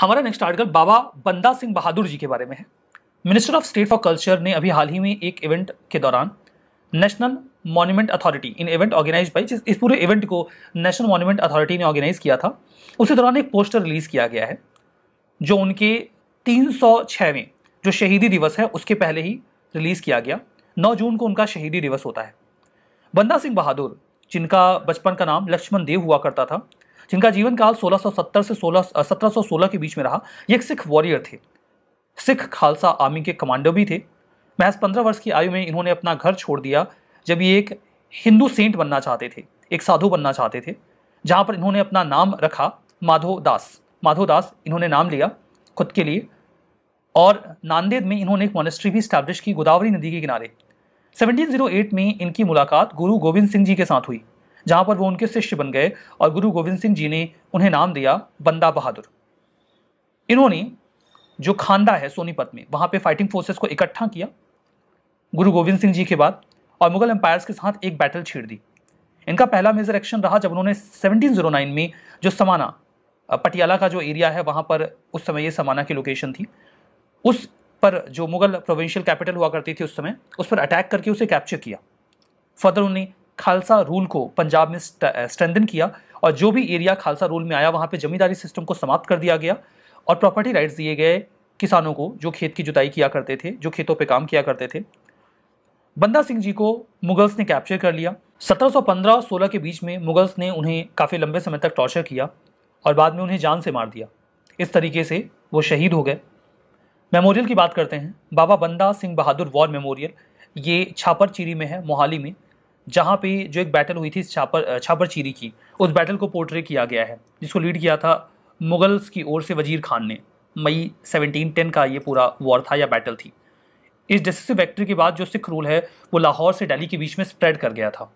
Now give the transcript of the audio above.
हमारा next article बाबा बंदा सिंह बहादुर जी के बारे में है minister of state for culture ने अभी हाल ही में एक इवेंट के दौरान national monument authority in event organise by इस पूरे इवेंट को नेशनल मॉन्यूमेंट अथॉरिटी ने ऑर्गेनाइज किया था उसी दौरान एक पोस्टर रिलीज़ किया गया है जो उनके तीन सौ छवें जो शहीदी दिवस है उसके पहले ही रिलीज़ किया गया नौ जून को उनका शहीदी दिवस होता है बंदा सिंह बहादुर जिनका बचपन का नाम लक्ष्मण देव हुआ करता था जिनका जीवन काल 1670 से सौ सोलह के बीच में रहा ये एक सिख वॉरियर थे सिख खालसा आर्मी के कमांडर भी थे महज पंद्रह वर्ष की आयु में इन्होंने अपना घर छोड़ दिया जब ये एक हिंदू सेंट बनना चाहते थे एक साधु बनना चाहते थे जहाँ पर इन्होंने अपना नाम रखा माधो दास माधो दास इन्होंने नाम लिया खुद के लिए और नांदेद में इन्होंने एक मोनेस्ट्री भी स्टैब्लिश की गोदावरी नदी के किनारे 1708 में इनकी मुलाकात गुरु गोविंद सिंह जी के साथ हुई जहाँ पर वो उनके शिष्य बन गए और गुरु गोविंद सिंह जी ने उन्हें नाम दिया बंदा बहादुर इन्होंने जो खांदा है सोनीपत में वहाँ पे फाइटिंग फोर्सेस को इकट्ठा किया गुरु गोविंद सिंह जी के बाद और मुगल एम्पायर्स के साथ एक बैटल छेड़ दी इनका पहला मेजर एक्शन रहा जब उन्होंने 1709 में जो समाना पटियाला का जो एरिया है वहाँ पर उस समय ये समाना की लोकेशन थी उस पर जो मुगल प्रोविंशियल कैपिटल हुआ करती थी उस समय उस पर अटैक करके उसे कैप्चर किया फर्दर उन्हें खालसा रूल को पंजाब में स्ट्रेंथन किया और जो भी एरिया खालसा रूल में आया वहाँ पर जमींदारी सिस्टम को समाप्त कर दिया गया और प्रॉपर्टी राइट्स दिए गए किसानों को जो खेत की जुताई किया करते थे जो खेतों पर काम किया करते थे बंदा सिंह जी को मुगल्स ने कैप्चर कर लिया 1715 16 के बीच में मुगल्स ने उन्हें काफ़ी लंबे समय तक टॉर्चर किया और बाद में उन्हें जान से मार दिया इस तरीके से वो शहीद हो गए मेमोरियल की बात करते हैं बाबा बंदा सिंह बहादुर वॉर मेमोरियल ये छापर चीरी में है मोहाली में जहाँ पे जो एक बैटल हुई थी छापर छापर चीरी की उस बैटल को पोर्ट्रे किया गया है जिसको लीड किया था मुगल्स की ओर से वजीर खान ने मई 1710 का ये पूरा वॉर था या बैटल थी इस डिसिसिव विक्ट्री के बाद जो सिख रूल है वो लाहौर से दिल्ली के बीच में स्प्रेड कर गया था